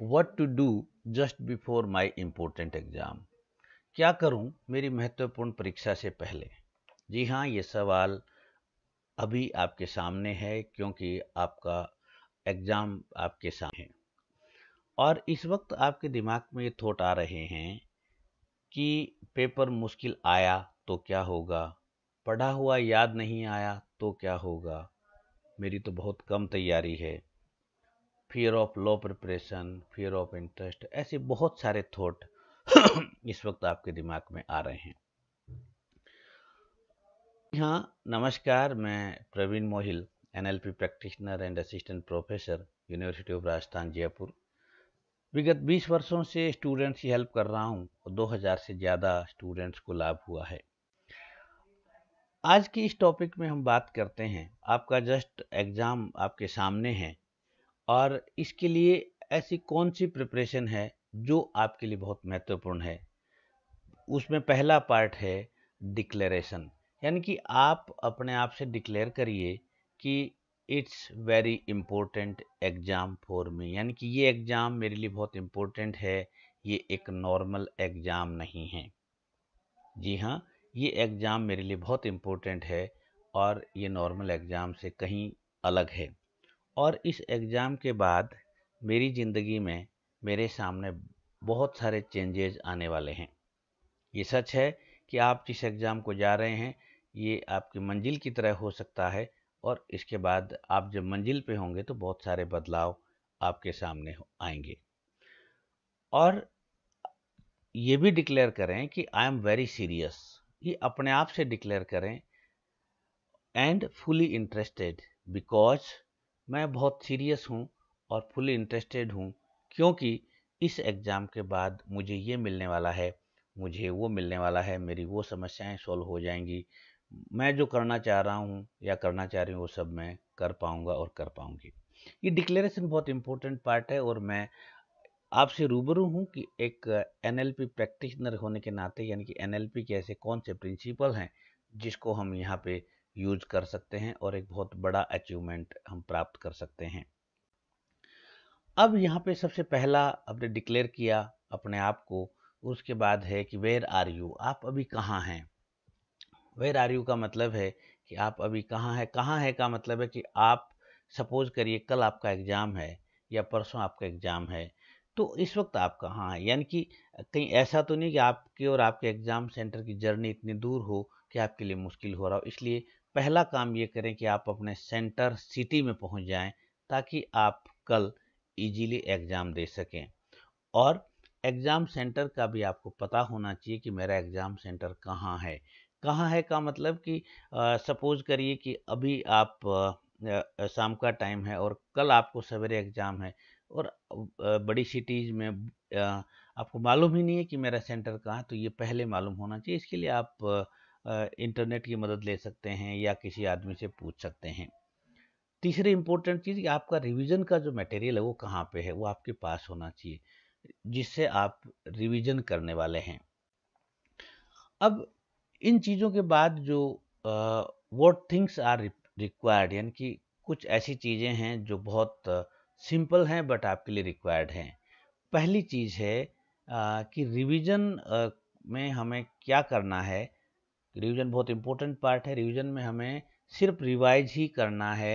What to do just before my important exam क्या करूं मेरी महत्वपूर्ण परीक्षा से पहले जी हाँ ये सवाल अभी आपके सामने है क्योंकि आपका एग्ज़ाम आपके सामने है और इस वक्त आपके दिमाग में ये थॉट आ रहे हैं कि पेपर मुश्किल आया तो क्या होगा पढ़ा हुआ याद नहीं आया तो क्या होगा मेरी तो बहुत कम तैयारी है fear of low preparation fear of interest ऐसे बहुत सारे थॉट इस वक्त आपके दिमाग में आ रहे हैं हाँ नमस्कार मैं Praveen Mohil NLP practitioner and assistant professor university of Rajasthan Jaipur विगत 20 वर्षों से स्टूडेंट्स की हेल्प कर रहा हूँ और 2000 से ज़्यादा स्टूडेंट्स को लाभ हुआ है आज की इस टॉपिक में हम बात करते हैं आपका जस्ट एग्ज़ाम आपके सामने है और इसके लिए ऐसी कौन सी प्रिपरेशन है जो आपके लिए बहुत महत्वपूर्ण है उसमें पहला पार्ट है डिक्लेरेशन यानी कि आप अपने आप से डिक्लेयर करिए कि it's very important exam for me यानी कि ये एग्ज़ाम मेरे लिए बहुत इम्पोर्टेंट है ये एक नॉर्मल एग्ज़ाम नहीं है जी हाँ ये एग्ज़ाम मेरे लिए बहुत इम्पोर्टेंट है और ये नॉर्मल एग्ज़ाम से कहीं अलग है और इस एग्ज़ाम के बाद मेरी ज़िंदगी में मेरे सामने बहुत सारे चेंजेस आने वाले हैं ये सच है कि आप जिस एग्ज़ाम को जा रहे हैं ये आपकी मंजिल की तरह हो सकता है और इसके बाद आप जब मंजिल पे होंगे तो बहुत सारे बदलाव आपके सामने आएंगे और ये भी डिक्लेयर करें कि आई एम वेरी सीरियस ये अपने आप से डिक्लेयर करें एंड फुली इंटरेस्टेड बिकॉज मैं बहुत सीरियस हूँ और फुली इंटरेस्टेड हूँ क्योंकि इस एग्ज़ाम के बाद मुझे ये मिलने वाला है मुझे वो मिलने वाला है मेरी वो समस्याएं सॉल्व हो जाएंगी मैं जो करना चाह रहा हूँ या करना चाह रही हूँ वो सब मैं कर पाऊँगा और कर पाऊँगी ये डिक्लेरेशन बहुत इम्पोर्टेंट पार्ट है और मैं आपसे रूबरू हूँ कि एक एन प्रैक्टिशनर होने के नाते यानी कि एन के ऐसे कौन से प्रिंसिपल हैं जिसको हम यहाँ पे यूज कर सकते हैं और एक बहुत बड़ा अचीवमेंट हम प्राप्त कर सकते हैं अब यहाँ पे सबसे पहला आपने डिक्लेयर किया अपने आप को उसके बाद है कि वेयर आर यू आप अभी कहाँ हैं वेयर आर यू का मतलब है कि आप अभी कहाँ है कहाँ है का मतलब है कि आप सपोज करिए कल आपका एग्ज़ाम है या परसों आपका एग्ज़ाम है तो इस वक्त आप कहाँ हैं यानी कि कहीं ऐसा तो नहीं कि आपके और आपके एग्ज़ाम सेंटर की जर्नी इतनी दूर हो कि आपके लिए मुश्किल हो रहा हो इसलिए पहला काम ये करें कि आप अपने सेंटर सिटी में पहुंच जाएं ताकि आप कल इजीली एग्ज़ाम दे सकें और एग्ज़ाम सेंटर का भी आपको पता होना चाहिए कि मेरा एग्ज़ाम सेंटर कहाँ है कहाँ है का मतलब कि सपोज़ करिए कि अभी आप शाम का टाइम है और कल आपको सवेरे एग्ज़ाम है और बड़ी सिटीज़ में आपको मालूम ही नहीं है कि मेरा सेंटर कहाँ तो ये पहले मालूम होना चाहिए इसके लिए आप इंटरनेट की मदद ले सकते हैं या किसी आदमी से पूछ सकते हैं तीसरी इम्पोर्टेंट चीज़ कि आपका रिवीजन का जो मटेरियल है वो कहाँ पे है वो आपके पास होना चाहिए जिससे आप रिवीजन करने वाले हैं अब इन चीज़ों के बाद जो वॉट थिंग्स आर रिक्वायर्ड यानी कि कुछ ऐसी चीज़ें हैं जो बहुत सिंपल हैं बट आपके लिए रिक्वायर्ड हैं पहली चीज़ है आ, कि रिवीजन में हमें क्या करना है रिवीजन बहुत इंपॉर्टेंट पार्ट है रिवीजन में हमें सिर्फ रिवाइज ही करना है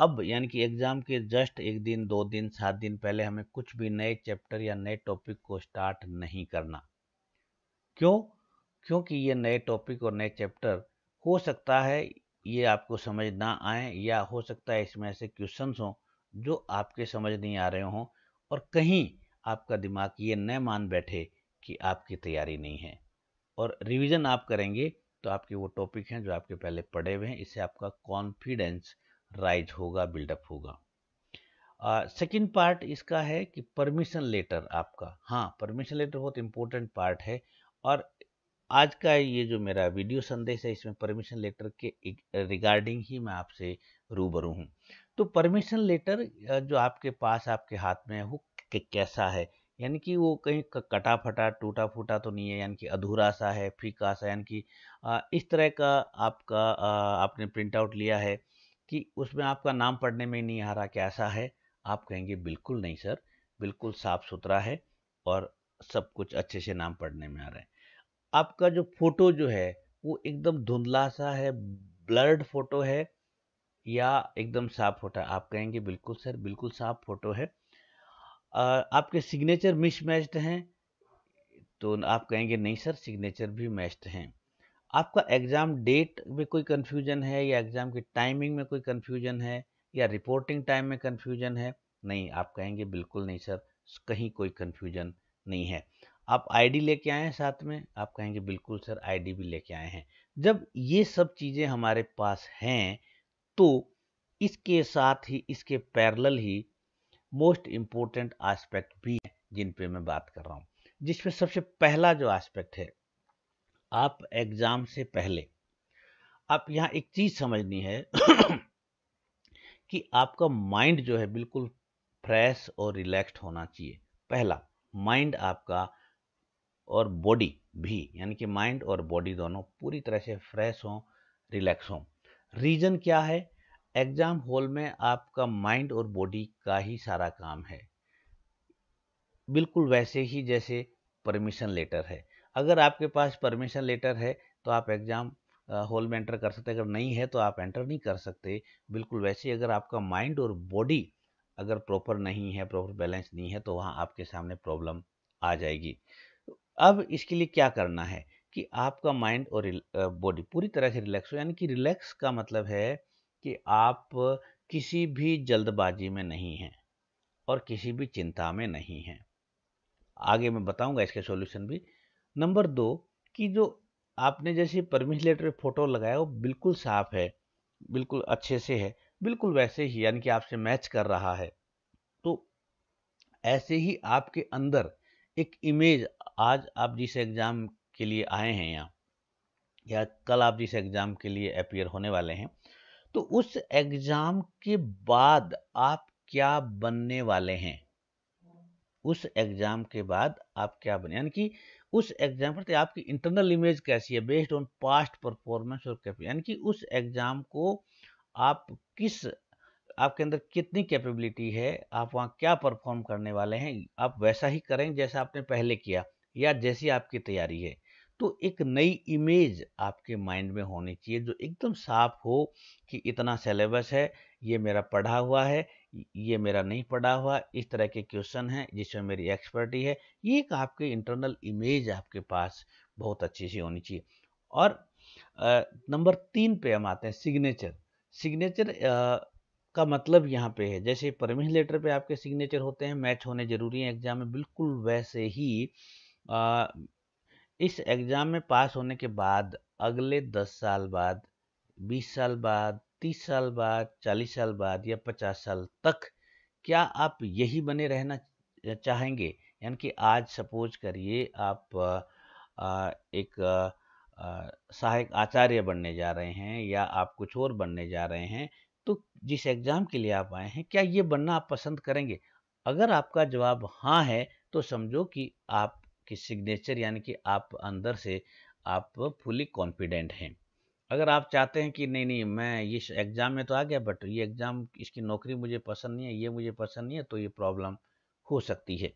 अब यानी कि एग्ज़ाम के जस्ट एक दिन दो दिन सात दिन पहले हमें कुछ भी नए चैप्टर या नए टॉपिक को स्टार्ट नहीं करना क्यों क्योंकि ये नए टॉपिक और नए चैप्टर हो सकता है ये आपको समझ ना आए या हो सकता है इसमें ऐसे क्वेश्चन हों जो आपके समझ नहीं आ रहे हों और कहीं आपका दिमाग ये न मान बैठे कि आपकी तैयारी नहीं है और रिवीजन आप करेंगे तो आपके वो टॉपिक हैं जो आपके पहले पढ़े हुए हैं इससे आपका कॉन्फिडेंस राइज होगा बिल्डअप होगा सेकंड uh, पार्ट इसका है कि परमिशन लेटर आपका हाँ परमिशन लेटर बहुत इंपॉर्टेंट पार्ट है और आज का ये जो मेरा वीडियो संदेश है इसमें परमिशन लेटर के रिगार्डिंग ही मैं आपसे रूबरू हूँ तो परमिशन लेटर जो आपके पास आपके हाथ में है वो कैसा है यानी कि वो कहीं कटा फटा टूटा फूटा तो नहीं है यानी कि अधूरा सा है फीका सा यानी कि इस तरह का आपका आपने प्रिंट आउट लिया है कि उसमें आपका नाम पढ़ने में नहीं आ रहा कैसा है आप कहेंगे बिल्कुल नहीं सर बिल्कुल साफ सुथरा है और सब कुछ अच्छे से नाम पढ़ने में आ रहा है आपका जो फोटो जो है वो एकदम धुंधला सा है ब्लर्ड फोटो है या एकदम साफ फोटो आप कहेंगे बिल्कुल सर बिल्कुल साफ फोटो है आपके सिग्नेचर मिसमैच्ड हैं तो आप कहेंगे नहीं सर सिग्नेचर भी मैच्ड हैं आपका एग्ज़ाम डेट में कोई कन्फ्यूजन है या एग्ज़ाम की टाइमिंग में कोई कन्फ्यूजन है या रिपोर्टिंग टाइम में कन्फ्यूजन है नहीं आप कहेंगे बिल्कुल नहीं सर कहीं कोई कन्फ्यूजन नहीं है आप आईडी लेके आए हैं साथ में आप कहेंगे बिल्कुल सर आईडी भी लेके आए हैं जब ये सब चीज़ें हमारे पास हैं तो इसके साथ ही इसके पैरल ही मोस्ट इम्पोर्टेंट आस्पेक्ट भी हैं जिन पे मैं बात कर रहा हूँ जिसमें सबसे पहला जो आस्पेक्ट है आप एग्ज़ाम से पहले आप यहाँ एक चीज़ समझनी है कि आपका माइंड जो है बिल्कुल फ्रेश और रिलैक्स्ड होना चाहिए पहला माइंड आपका और बॉडी भी यानी कि माइंड और बॉडी दोनों पूरी तरह से फ्रेश हों रिलैक्स हों रीज़न क्या है एग्जाम हॉल में आपका माइंड और बॉडी का ही सारा काम है बिल्कुल वैसे ही जैसे परमिशन लेटर है अगर आपके पास परमिशन लेटर है तो आप एग्ज़ाम हॉल में एंटर कर सकते अगर नहीं है तो आप एंटर नहीं कर सकते बिल्कुल वैसे अगर आपका माइंड और बॉडी अगर प्रॉपर नहीं है प्रॉपर बैलेंस नहीं है तो वहाँ आपके सामने प्रॉब्लम आ जाएगी अब इसके लिए क्या करना है कि आपका माइंड और बॉडी पूरी तरह से रिलैक्स हो यानी कि रिलैक्स का मतलब है कि आप किसी भी जल्दबाजी में नहीं हैं और किसी भी चिंता में नहीं हैं आगे मैं बताऊंगा इसके सॉल्यूशन भी नंबर दो कि जो आपने जैसे परमिसलेटर फोटो लगाया वो बिल्कुल साफ है बिल्कुल अच्छे से है बिल्कुल वैसे ही यानी कि आपसे मैच कर रहा है तो ऐसे ही आपके अंदर एक इमेज आज आप जिस एग्ज़ाम के लिए आए हैं यहाँ या कल आप जिस एग्ज़ाम के लिए अपियर होने वाले हैं तो उस एग्जाम के बाद आप क्या बनने वाले हैं उस एग्जाम के बाद आप क्या बने यानी कि उस एग्जाम पर आपकी इंटरनल इमेज कैसी है बेस्ड ऑन पास्ट परफॉर्मेंस और कैपेबिलिटी यानी कि उस एग्जाम को आप किस आपके अंदर कितनी कैपेबिलिटी है आप वहाँ क्या परफॉर्म करने वाले हैं आप वैसा ही करें जैसा आपने पहले किया या जैसी आपकी तैयारी है तो एक नई इमेज आपके माइंड में होनी चाहिए जो एकदम साफ हो कि इतना सिलेबस है ये मेरा पढ़ा हुआ है ये मेरा नहीं पढ़ा हुआ इस तरह के क्वेश्चन हैं जिसमें मेरी एक्सपर्टी है ये एक आपके इंटरनल इमेज आपके पास बहुत अच्छी सी होनी चाहिए और नंबर तीन पे हम आते हैं सिग्नेचर सिग्नेचर का मतलब यहाँ पे है जैसे परमिशन लेटर पे आपके सिग्नेचर होते हैं मैच होने जरूरी हैं एग्जाम में बिल्कुल वैसे ही इस एग्ज़ाम में पास होने के बाद अगले दस साल बाद बीस साल बाद तीस साल बाद चालीस साल बाद या पचास साल तक क्या आप यही बने रहना चाहेंगे यानी कि आज सपोज करिए आप एक सहायक आचार्य बनने जा रहे हैं या आप कुछ और बनने जा रहे हैं तो जिस एग्ज़ाम के लिए आप आए हैं क्या ये बनना आप पसंद करेंगे अगर आपका जवाब हाँ है तो समझो कि आप कि सिग्नेचर यानी कि आप अंदर से आप फुली कॉन्फिडेंट हैं अगर आप चाहते हैं कि नहीं नहीं मैं ये एग्ज़ाम में तो आ गया बट ये एग्ज़ाम इसकी नौकरी मुझे पसंद नहीं है ये मुझे पसंद नहीं है तो ये प्रॉब्लम हो सकती है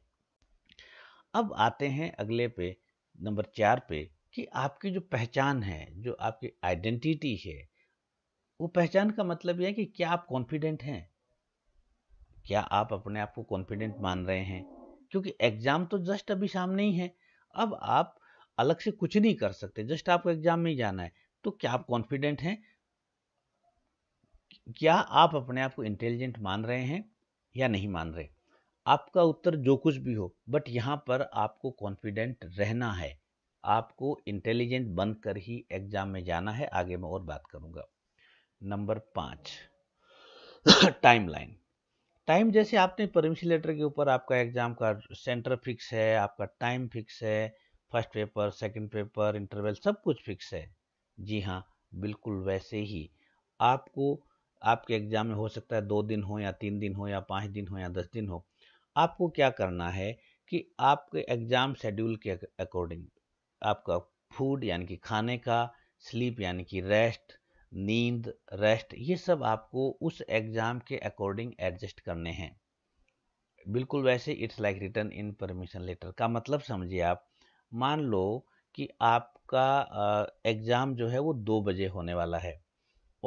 अब आते हैं अगले पे नंबर चार पे कि आपकी जो पहचान है जो आपकी आइडेंटिटी है वो पहचान का मतलब यह है कि क्या आप कॉन्फिडेंट हैं क्या आप अपने आप को कॉन्फिडेंट मान रहे हैं क्योंकि एग्ज़ाम तो जस्ट अभी सामने ही है अब आप अलग से कुछ नहीं कर सकते जस्ट आपको एग्ज़ाम में ही जाना है तो क्या आप कॉन्फिडेंट हैं क्या आप अपने आप को इंटेलिजेंट मान रहे हैं या नहीं मान रहे आपका उत्तर जो कुछ भी हो बट यहाँ पर आपको कॉन्फिडेंट रहना है आपको इंटेलिजेंट बनकर ही एग्जाम में जाना है आगे मैं और बात करूंगा नंबर पांच टाइमलाइन टाइम जैसे आपने लेटर के ऊपर आपका एग्जाम का सेंटर फिक्स है आपका टाइम फिक्स है first paper second paper interval सब कुछ फिक्स है जी हाँ बिल्कुल वैसे ही आपको आपके एग्ज़ाम में हो सकता है दो दिन हो या तीन दिन हो या पाँच दिन हो या दस दिन हो आपको क्या करना है कि आपके एग्ज़ाम शेड्यूल के अकॉर्डिंग आपका फूड यानी कि खाने का स्लीप यानी कि रेस्ट नींद रेस्ट ये सब आपको उस एग्ज़ाम के अकॉर्डिंग एडजस्ट करने हैं बिल्कुल वैसे it's like return in permission letter का मतलब समझिए आप मान लो कि आपका एग्ज़ाम जो है वो दो बजे होने वाला है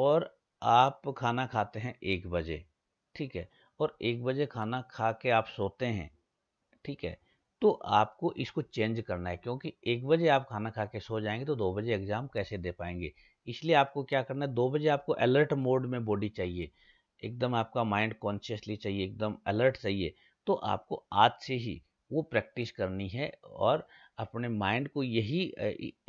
और आप खाना खाते हैं एक बजे ठीक है और एक बजे खाना खा के आप सोते हैं ठीक है तो आपको इसको चेंज करना है क्योंकि एक बजे आप खाना खा के सो जाएंगे तो दो बजे एग्ज़ाम कैसे दे पाएंगे इसलिए आपको क्या करना है दो बजे आपको अलर्ट मोड में बॉडी चाहिए एकदम आपका माइंड कॉन्शियसली चाहिए एकदम अलर्ट चाहिए तो आपको आज से ही वो प्रैक्टिस करनी है और अपने माइंड को यही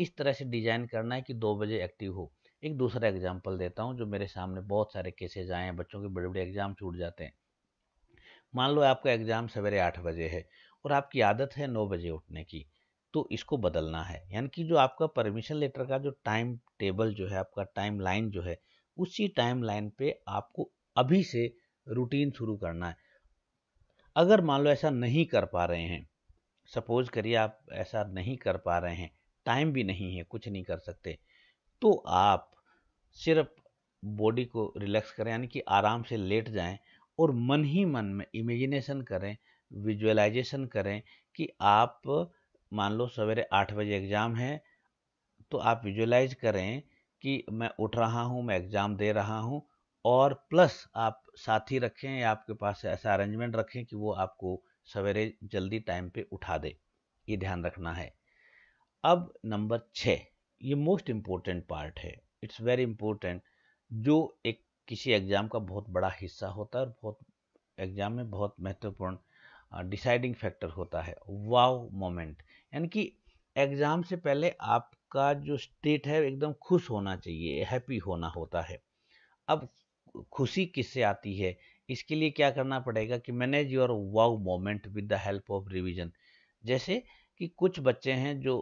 इस तरह से डिजाइन करना है कि दो बजे एक्टिव हो एक दूसरा एग्जाम्पल देता हूँ जो मेरे सामने बहुत सारे केसेज आए हैं बच्चों के बड़े बड़े एग्जाम छूट जाते हैं मान लो आपका एग्ज़ाम सवेरे आठ बजे है और आपकी आदत है नौ बजे उठने की तो इसको बदलना है यानी कि जो आपका परमिशन लेटर का जो टाइम टेबल जो है आपका टाइम लाइन जो है उसी टाइम लाइन पे आपको अभी से रूटीन शुरू करना है अगर मान लो ऐसा नहीं कर पा रहे हैं सपोज करिए आप ऐसा नहीं कर पा रहे हैं टाइम भी नहीं है कुछ नहीं कर सकते तो आप सिर्फ बॉडी को रिलैक्स करें यानी कि आराम से लेट जाएं और मन ही मन में इमेजिनेशन करें विजुअलाइजेशन करें कि आप मान लो सवेरे आठ बजे एग्ज़ाम है तो आप विजुलाइज करें कि मैं उठ रहा हूँ मैं एग्ज़ाम दे रहा हूँ और प्लस आप साथी रखें या आपके पास ऐसा अरेंजमेंट रखें कि वो आपको सवेरे जल्दी टाइम पे उठा दे ये ध्यान रखना है अब नंबर छः ये मोस्ट इम्पोर्टेंट पार्ट है इट्स वेरी इम्पोर्टेंट जो एक किसी एग्ज़ाम का बहुत बड़ा हिस्सा होता है और बहुत एग्ज़ाम में बहुत महत्वपूर्ण डिसाइडिंग फैक्टर होता है वाव मोमेंट यानी कि एग्ज़ाम से पहले आपका जो स्टेट है एकदम खुश होना चाहिए हैप्पी होना होता है अब अच्छा। खुशी किससे आती है इसके लिए क्या करना पड़ेगा कि manage your wow moment with the help of revision जैसे कि कुछ बच्चे हैं जो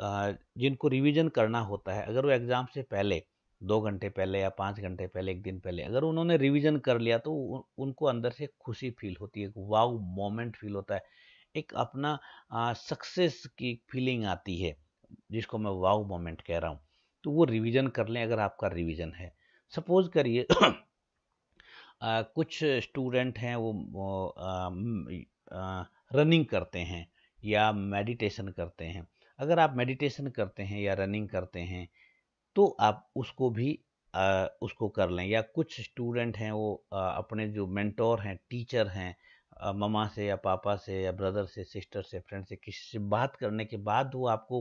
जिनको रिवीजन करना होता है अगर वो एग्ज़ाम से पहले दो घंटे पहले या पाँच घंटे पहले एक दिन पहले अगर उन्होंने रिवीजन कर लिया तो उनको अंदर से खुशी फील होती है एक वाव मोमेंट फील होता है एक अपना सक्सेस की फीलिंग आती है जिसको मैं वाव मोमेंट कह रहा हूँ तो वो रिवीजन कर लें अगर आपका रिवीजन है सपोज करिए कुछ स्टूडेंट हैं वो, वो आ, आ, रनिंग करते हैं या मेडिटेशन करते हैं अगर आप मेडिटेशन करते हैं या रनिंग करते हैं तो आप उसको भी आ, उसको कर लें या कुछ स्टूडेंट हैं वो आ, अपने जो मेंटोर हैं टीचर हैं ममा से या पापा से या ब्रदर से सिस्टर से फ्रेंड से किसी से बात करने के बाद वो आपको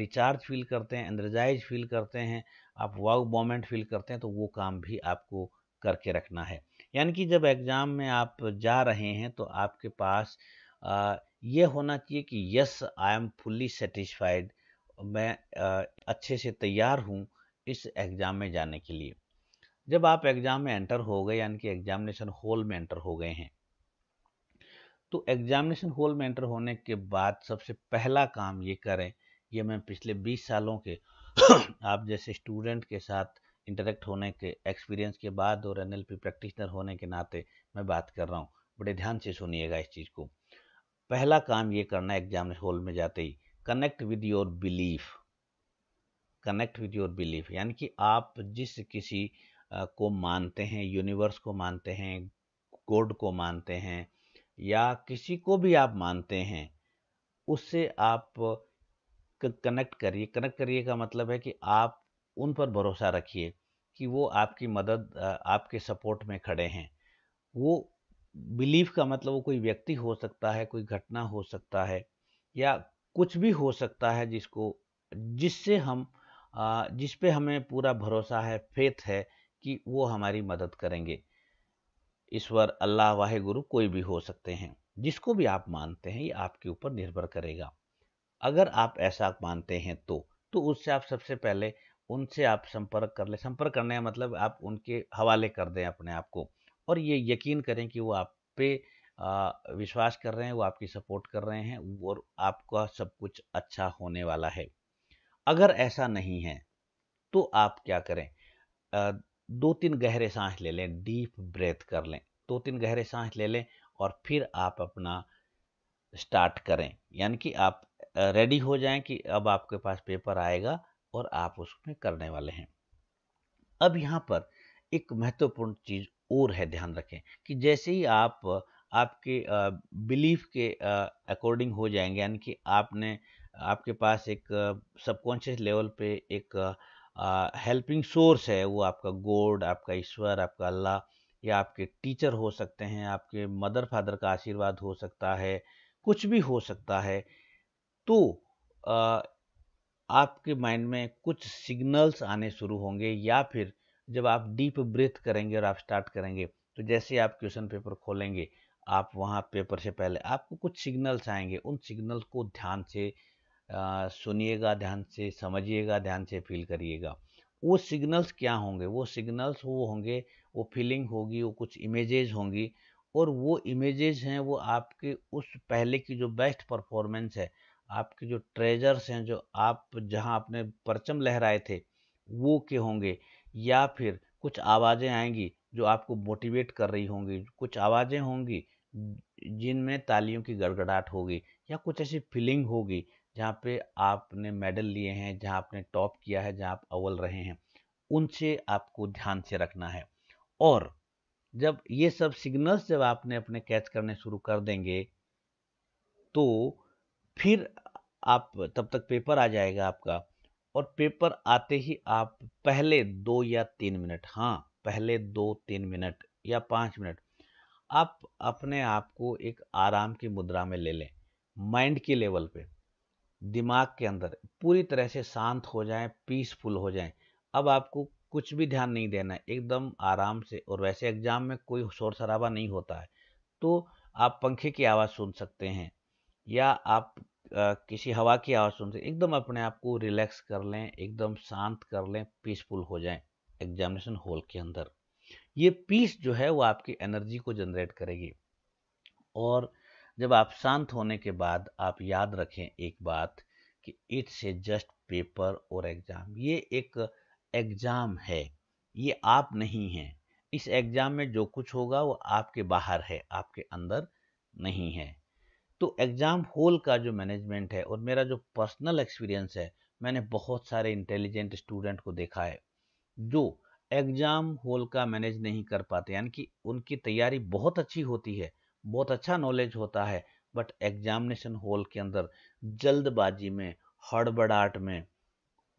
रिचार्ज फील करते हैं एनर्जाइज फील करते हैं आप वाउ मोमेंट फील करते हैं तो वो काम भी आपको करके रखना है यानी कि जब एग्ज़ाम में आप जा रहे हैं तो आपके पास ये होना चाहिए कि yes I am fully satisfied मैं अच्छे से तैयार हूँ इस एग्ज़ाम में जाने के लिए जब आप एग्ज़ाम में एंटर हो गए यानी कि एग्ज़ामिनेशन हॉल में एंटर हो गए हैं तो एग्जामिनेशन हॉल में एंटर होने के बाद सबसे पहला काम ये करें ये मैं पिछले 20 सालों के आप जैसे स्टूडेंट के साथ इंटरेक्ट होने के एक्सपीरियंस के बाद और एन प्रैक्टिशनर होने के नाते मैं बात कर रहा हूँ बड़े ध्यान से सुनिएगा इस चीज़ को पहला काम ये करना एग्जामिनेशन हॉल में जाते ही connect with your belief connect with your belief यानी कि आप जिस किसी को मानते हैं यूनिवर्स को मानते हैं गॉड को मानते हैं या किसी को भी आप मानते हैं उससे आप कनेक्ट करिए कनेक्ट करिए का मतलब है कि आप उन पर भरोसा रखिए कि वो आपकी मदद आपके सपोर्ट में खड़े हैं वो बिलीव का मतलब वो कोई व्यक्ति हो सकता है कोई घटना हो सकता है या कुछ भी हो सकता है जिसको जिससे हम जिस पे हमें पूरा भरोसा है फेथ है कि वो हमारी मदद करेंगे ईश्वर अल्लाह वाहे गुरु कोई भी हो सकते हैं जिसको भी आप मानते हैं ये आपके ऊपर निर्भर करेगा अगर आप ऐसा मानते हैं तो तो उससे आप सबसे पहले उनसे आप संपर्क कर ले संपर्क करने का मतलब आप उनके हवाले कर दें अपने आप को और ये यकीन करें कि वो आप पे विश्वास कर रहे हैं वो आपकी सपोर्ट कर रहे हैं और आपका सब कुछ अच्छा होने वाला है अगर ऐसा नहीं है तो आप क्या करें दो तीन गहरे सांस ले लें डीप ब्रेथ कर लें दो तीन गहरे सांस ले लें और फिर आप अपना स्टार्ट करें यानी कि आप रेडी हो जाएं कि अब आपके पास पेपर आएगा और आप उसमें करने वाले हैं अब यहाँ पर एक महत्वपूर्ण चीज़ और है ध्यान रखें कि जैसे ही आप आपके बिलीफ के अकॉर्डिंग हो जाएंगे यानी कि आपने आपके पास एक सबकॉन्शियस लेवल पे एक हेल्पिंग सोर्स है वो आपका गॉड आपका ईश्वर आपका अल्लाह या आपके टीचर हो सकते हैं आपके मदर फादर का आशीर्वाद हो सकता है कुछ भी हो सकता है तो आ, आपके माइंड में कुछ सिग्नल्स आने शुरू होंगे या फिर जब आप डीप ब्रेथ करेंगे और आप स्टार्ट करेंगे तो जैसे आप क्वेश्चन पेपर खोलेंगे आप वहाँ पेपर से पहले आपको कुछ सिग्नल्स आएंगे उन सिग्नल को ध्यान से सुनिएगा ध्यान से समझिएगा ध्यान से फील करिएगा वो सिग्नल्स क्या होंगे वो सिग्नल्स वो होंगे वो फीलिंग होगी वो कुछ इमेजेस होंगी और वो इमेजेस हैं वो आपके उस पहले की जो बेस्ट परफॉर्मेंस है आपके जो ट्रेजर्स हैं जो आप जहां अपने परचम लहराए थे वो के होंगे या फिर कुछ आवाज़ें आएंगी जो आपको मोटिवेट कर रही होंगी कुछ आवाज़ें होंगी जिनमें तालियों की गड़गड़ाहट होगी या कुछ ऐसी फीलिंग होगी जहाँ पे आपने मेडल लिए हैं जहाँ आपने टॉप किया है जहाँ आप अव्वल रहे हैं उनसे आपको ध्यान से रखना है और जब ये सब सिग्नल्स जब आपने अपने कैच करने शुरू कर देंगे तो फिर आप तब तक पेपर आ जाएगा आपका और पेपर आते ही आप पहले दो या तीन मिनट हाँ पहले दो तीन मिनट या पाँच मिनट आप अपने आप को एक आराम की मुद्रा में ले लें माइंड के लेवल पे दिमाग के अंदर पूरी तरह से शांत हो जाएं पीसफुल हो जाएं अब आपको कुछ भी ध्यान नहीं देना है एकदम आराम से और वैसे एग्जाम में कोई शोर शराबा नहीं होता है तो आप पंखे की आवाज़ सुन सकते हैं या आप आ, किसी हवा की आवाज़ सुन सकते एकदम अपने आप को रिलैक्स कर लें एकदम शांत कर लें पीसफुल हो जाएं एग्जामिनेशन हॉल के अंदर ये पीस जो है वो आपकी एनर्जी को जनरेट करेगी और जब आप शांत होने के बाद आप याद रखें एक बात कि इट्स ए जस्ट पेपर और एग्ज़ाम ये एक एग्ज़ाम है ये आप नहीं हैं इस एग्ज़ाम में जो कुछ होगा वो आपके बाहर है आपके अंदर नहीं है तो एग्ज़ाम होल का जो मैनेजमेंट है और मेरा जो पर्सनल एक्सपीरियंस है मैंने बहुत सारे इंटेलिजेंट स्टूडेंट को देखा है जो एग्ज़ाम होल का मैनेज नहीं कर पाते यानी कि उनकी तैयारी बहुत अच्छी होती है बहुत अच्छा नॉलेज होता है बट एग्जामिनेशन हॉल के अंदर जल्दबाजी में हड़बड़ाहट में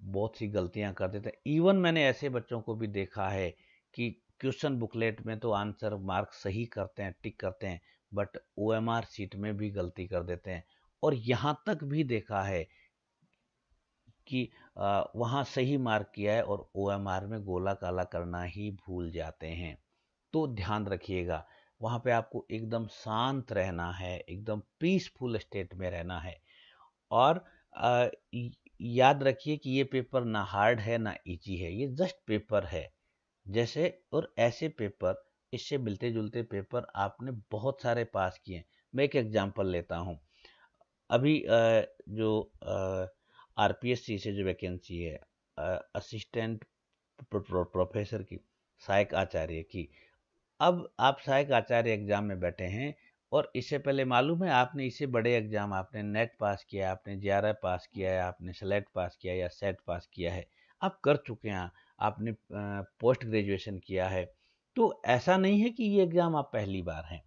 बहुत सी गलतियां कर देते हैं इवन मैंने ऐसे बच्चों को भी देखा है कि क्वेश्चन बुकलेट में तो आंसर मार्क सही करते हैं टिक करते हैं but O M R sheet में भी गलती कर देते हैं और यहाँ तक भी देखा है कि वहाँ सही मार्क किया है और ओ एम आर में गोला काला करना ही भूल जाते हैं तो ध्यान रखिएगा वहाँ पे आपको एकदम शांत रहना है एकदम पीसफुल स्टेट में रहना है और आ, याद रखिए कि ये पेपर ना हार्ड है ना ईजी है ये जस्ट पेपर है जैसे और ऐसे पेपर इससे मिलते जुलते पेपर आपने बहुत सारे पास किए हैं मैं एक एग्जांपल लेता हूँ अभी जो आर से जो वैकेंसी है असिस्टेंट प्रोफेसर की सहायक आचार्य की अब आप सहायक आचार्य एग्जाम में बैठे हैं और इससे पहले मालूम है आपने इसे बड़े एग्जाम आपने नेट पास किया है आपने जे पास किया है आपने सेलेक्ट पास किया या सेट पास किया है आप कर चुके हैं आपने पोस्ट ग्रेजुएशन किया है तो ऐसा नहीं है कि ये एग्ज़ाम आप पहली बार हैं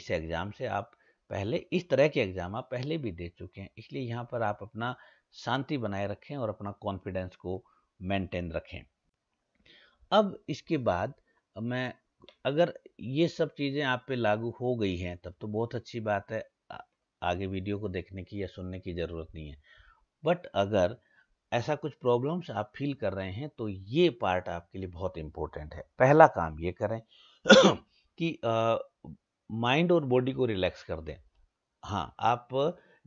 इस एग्ज़ाम से आप पहले इस तरह के एग्ज़ाम आप पहले भी दे चुके हैं इसलिए यहाँ पर आप अपना शांति बनाए रखें और अपना कॉन्फिडेंस को मेंटेन रखें अब इसके बाद मैं अगर ये सब चीज़ें आप पे लागू हो गई हैं तब तो बहुत अच्छी बात है आगे वीडियो को देखने की या सुनने की ज़रूरत नहीं है बट अगर ऐसा कुछ प्रॉब्लम्स आप फील कर रहे हैं तो ये पार्ट आपके लिए बहुत इम्पोर्टेंट है पहला काम ये करें कि माइंड और बॉडी को रिलैक्स कर दें हाँ आप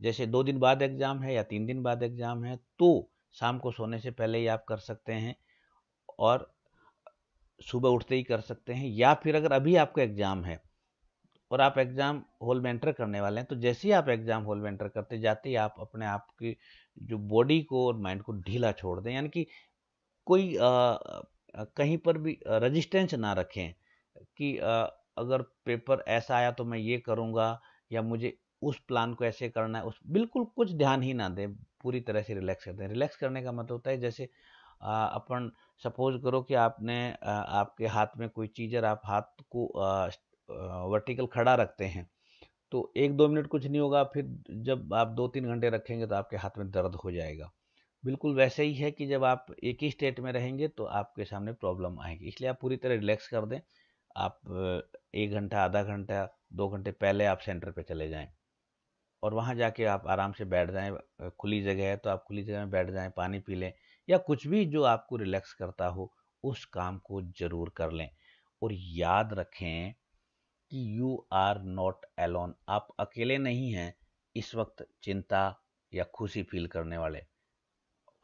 जैसे दो दिन बाद एग्ज़ाम है या तीन दिन बाद एग्ज़ाम है तो शाम को सोने से पहले ही आप कर सकते हैं और सुबह उठते ही कर सकते हैं या फिर अगर अभी आपका एग्ज़ाम है और आप एग्ज़ाम हॉल में एंटर करने वाले हैं तो जैसे ही आप एग्ज़ाम हॉल में एंटर करते जाते ही आप अपने आप की जो बॉडी को और माइंड को ढीला छोड़ दें यानी कि कोई आ, कहीं पर भी रजिस्टेंस ना रखें कि आ, अगर पेपर ऐसा आया तो मैं ये करूँगा या मुझे उस प्लान को ऐसे करना है उस बिल्कुल कुछ ध्यान ही ना दें पूरी तरह से रिलैक्स कर दें रिलैक्स करने का मतलब होता है जैसे अपन सपोज करो कि आपने आपके हाथ में कोई चीज़ है आप हाथ को वर्टिकल खड़ा रखते हैं तो एक दो मिनट कुछ नहीं होगा फिर जब आप दो तीन घंटे रखेंगे तो आपके हाथ में दर्द हो जाएगा बिल्कुल वैसे ही है कि जब आप एक ही स्टेट में रहेंगे तो आपके सामने प्रॉब्लम आएगी इसलिए आप पूरी तरह रिलैक्स कर दें आप एक घंटा आधा घंटा दो घंटे पहले आप सेंटर पे चले जाएं और वहाँ जाके आप आराम से बैठ जाएं खुली जगह है तो आप खुली जगह में बैठ जाएं पानी पी लें या कुछ भी जो आपको रिलैक्स करता हो उस काम को जरूर कर लें और याद रखें कि यू आर नॉट एलोन आप अकेले नहीं हैं इस वक्त चिंता या खुशी फील करने वाले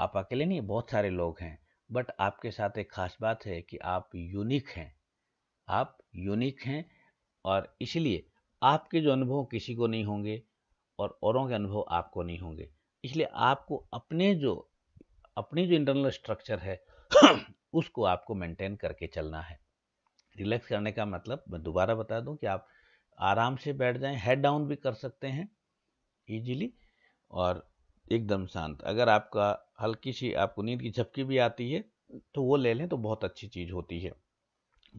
आप अकेले नहीं बहुत सारे लोग हैं बट आपके साथ एक खास बात है कि आप यूनिक हैं आप यूनिक हैं और इसलिए आपके जो अनुभव किसी को नहीं होंगे और औरों के अनुभव आपको नहीं होंगे इसलिए आपको अपने जो अपनी जो इंटरनल स्ट्रक्चर है उसको आपको मेंटेन करके चलना है रिलैक्स करने का मतलब मैं दोबारा बता दूं कि आप आराम से बैठ जाएं हेड डाउन भी कर सकते हैं इजीली और एकदम शांत अगर आपका हल्की सी आपको नींद की झपकी भी आती है तो वो ले लें तो बहुत अच्छी चीज़ होती है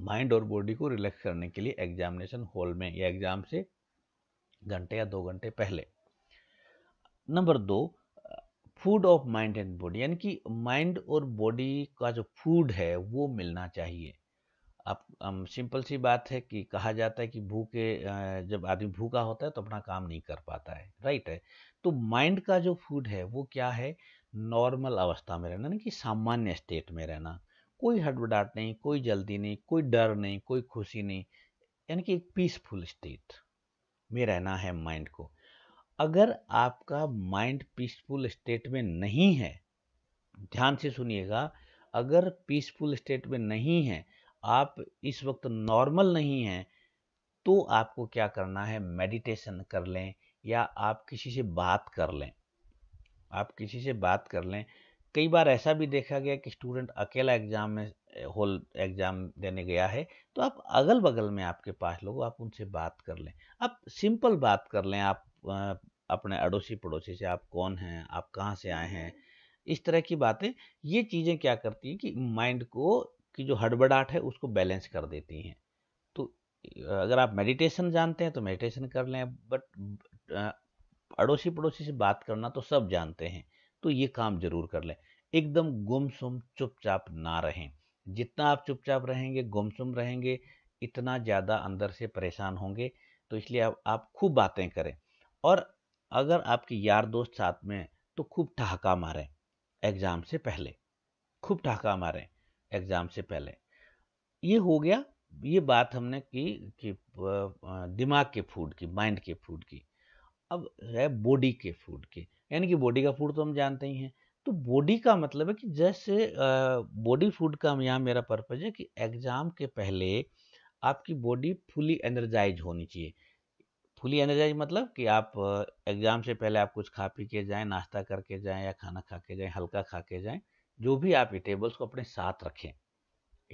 माइंड और बॉडी को रिलैक्स करने के लिए एग्जामिनेशन हॉल में या एग्ज़ाम से घंटे या दो घंटे पहले नंबर दो food of mind and body यानी कि माइंड और बॉडी का जो फूड है वो मिलना चाहिए आप सिंपल सी बात है कि कहा जाता है कि भूखे जब आदमी भूखा होता है तो अपना काम नहीं कर पाता है राइट है तो माइंड का जो फूड है वो क्या है नॉर्मल अवस्था में रहना यानी कि सामान्य स्टेट में रहना कोई हड़बड़ाहट नहीं कोई जल्दी नहीं कोई डर नहीं कोई खुशी नहीं यानी कि एक पीसफुल स्टेट में रहना है माइंड को अगर आपका माइंड पीसफुल स्टेट में नहीं है ध्यान से सुनिएगा अगर पीसफुल स्टेट में नहीं है आप इस वक्त नॉर्मल नहीं हैं तो आपको क्या करना है मेडिटेशन कर लें या आप किसी से बात कर लें आप किसी से बात कर लें कई बार ऐसा भी देखा गया कि स्टूडेंट अकेला एग्जाम में होल एग्जाम देने गया है तो आप अगल बगल में आपके पास लोग आप उनसे बात कर लें आप सिंपल बात कर लें आप अपने अड़ोसी पड़ोसी से आप कौन हैं आप कहाँ से आए हैं इस तरह की बातें ये चीज़ें क्या करती हैं कि माइंड को कि जो हड़बड़ाहट है उसको बैलेंस कर देती हैं तो अगर आप मेडिटेशन जानते हैं तो मेडिटेशन कर लें बट अड़ोसी पड़ोसी से बात करना तो सब जानते हैं तो ये काम जरूर कर लें एकदम गुमसुम चुपचाप ना रहें जितना आप चुपचाप रहेंगे गुमसुम रहेंगे इतना ज़्यादा अंदर से परेशान होंगे तो इसलिए आप आप खूब बातें करें और अगर आपके यार दोस्त साथ में तो खूब ठहाका मारें एग्ज़ाम से पहले खूब ठहाका मारें एग्ज़ाम से पहले ये हो गया ये बात हमने की कि दिमाग के फूड की माइंड के फूड की अब है बॉडी के फूड की यानी कि बॉडी का फूड तो हम जानते ही हैं तो बॉडी का मतलब है कि जैसे बॉडी फूड का यहाँ मेरा पर्पज है कि एग्ज़ाम के पहले आपकी बॉडी फुली एनर्जाइज होनी चाहिए फुली एनर्जाइज मतलब कि आप एग्ज़ाम से पहले आप कुछ खा पी के जाएँ नाश्ता करके जाएँ या खाना खा के जाएँ हल्का खा के जाएँ जो भी आप इटेबल्स को अपने साथ रखें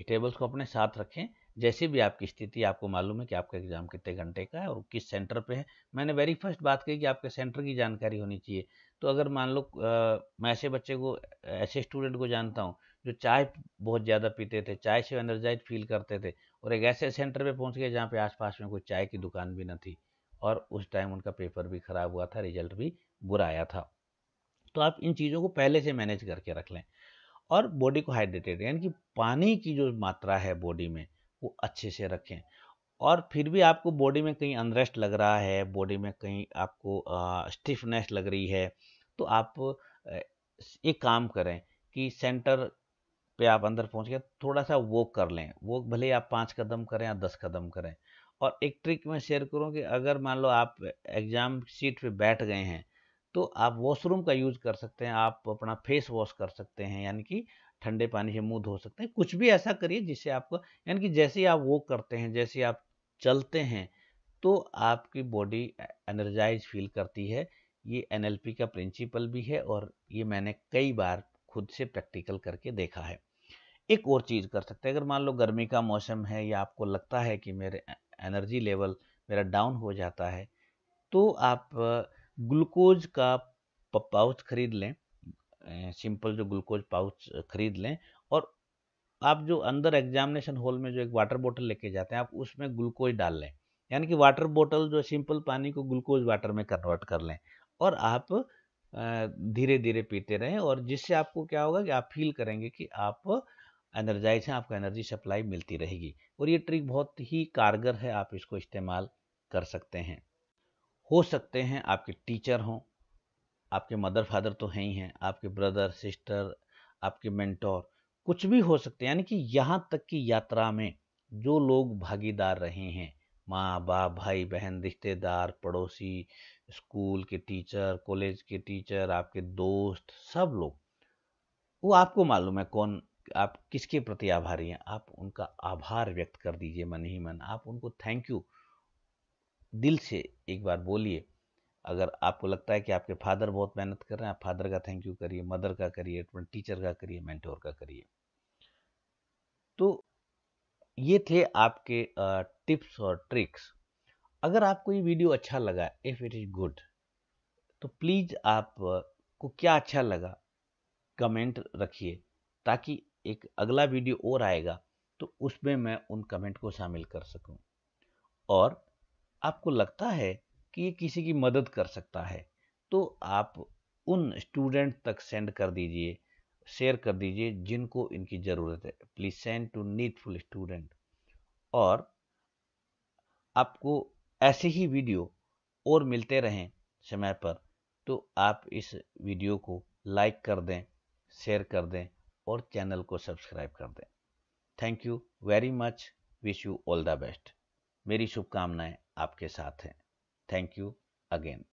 इटेबल्स को अपने साथ रखें जैसे भी आपकी स्थिति आपको मालूम है कि आपका एग्ज़ाम कितने घंटे का है और किस सेंटर पे है मैंने वेरी फर्स्ट बात कही कि आपके सेंटर की जानकारी होनी चाहिए तो अगर मान लो मैं ऐसे बच्चे को ऐसे स्टूडेंट को जानता हूँ जो चाय बहुत ज़्यादा पीते थे चाय से एनर्जाइज फील करते थे और एक ऐसे सेंटर पर पहुँच गए जहाँ पर आसपास में कोई चाय की दुकान भी न थी और उस टाइम उनका पेपर भी ख़राब हुआ था रिजल्ट भी बुरा आया था तो आप इन चीज़ों को पहले से मैनेज करके रख लें और बॉडी को हाइड्रेटेड यानी कि पानी की जो मात्रा है बॉडी में वो अच्छे से रखें और फिर भी आपको बॉडी में कहीं अनरेस्ट लग रहा है बॉडी में कहीं आपको स्टिफनेस लग रही है तो आप एक काम करें कि सेंटर पे आप अंदर पहुंच गए थोड़ा सा वॉक कर लें वॉक भले आप पाँच कदम करें या दस कदम करें और एक ट्रिक मैं शेयर करूँ कि अगर मान लो आप एग्ज़ाम सीट पे बैठ गए हैं तो आप वॉशरूम का यूज़ कर सकते हैं आप अपना फेस वॉश कर सकते हैं यानी कि ठंडे पानी से मुंह धो सकते हैं कुछ भी ऐसा करिए जिससे आपको यानी कि जैसे आप वॉक करते हैं जैसे आप चलते हैं तो आपकी बॉडी एनर्जाइज फील करती है ये एनएलपी का प्रिंसिपल भी है और ये मैंने कई बार खुद से प्रैक्टिकल करके देखा है एक और चीज़ कर सकते हैं अगर मान लो गर्मी का मौसम है या आपको लगता है कि मेरे एनर्जी लेवल मेरा डाउन हो जाता है तो आप ग्लूकोज का पाउच खरीद लें सिंपल जो ग्लूकोज पाउच खरीद लें और आप जो अंदर एग्जामिनेशन हॉल में जो एक वाटर बोतल लेके जाते हैं आप उसमें ग्लूकोज डाल लें यानी कि वाटर बोतल जो सिंपल पानी को ग्लूकोज वाटर में कन्वर्ट कर लें और आप धीरे धीरे पीते रहें और जिससे आपको क्या होगा कि आप फील करेंगे कि आप एनर्जाइज हैं आपको एनर्जी सप्लाई मिलती रहेगी और ये ट्रिक बहुत ही कारगर है आप इसको इस्तेमाल कर सकते हैं हो सकते हैं आपके टीचर हों आपके मदर फादर तो हैं ही हैं आपके ब्रदर सिस्टर आपके मेंटोर कुछ भी हो सकते हैं यानी कि यहाँ तक की यात्रा में जो लोग भागीदार रहे हैं माँ बाप भाई बहन रिश्तेदार पड़ोसी स्कूल के टीचर कॉलेज के टीचर आपके दोस्त सब लोग वो आपको मालूम है कौन आप किसके प्रति आभारी हैं आप उनका आभार व्यक्त कर दीजिए मन ही मन आप उनको थैंक यू दिल से एक बार बोलिए अगर आपको लगता है कि आपके फादर बहुत मेहनत कर रहे हैं आप फादर का थैंक यू करिए मदर का करिए टीचर का करिए मेंटोर का करिए तो ये थे आपके टिप्स और ट्रिक्स अगर आपको ये वीडियो अच्छा लगा इफ़ इट इज़ गुड तो प्लीज़ आप को क्या अच्छा लगा कमेंट रखिए ताकि एक अगला वीडियो और आएगा तो उसमें मैं उन कमेंट को शामिल कर सकूं और आपको लगता है कि ये किसी की मदद कर सकता है तो आप उन स्टूडेंट तक सेंड कर दीजिए शेयर कर दीजिए जिनको इनकी ज़रूरत है please send to needful student और आपको ऐसे ही वीडियो और मिलते रहें समय पर तो आप इस वीडियो को लाइक कर दें शेयर कर दें और चैनल को सब्सक्राइब कर दें thank you very much wish you all the best मेरी शुभकामनाएं आपके साथ हैं थैंक यू अगेन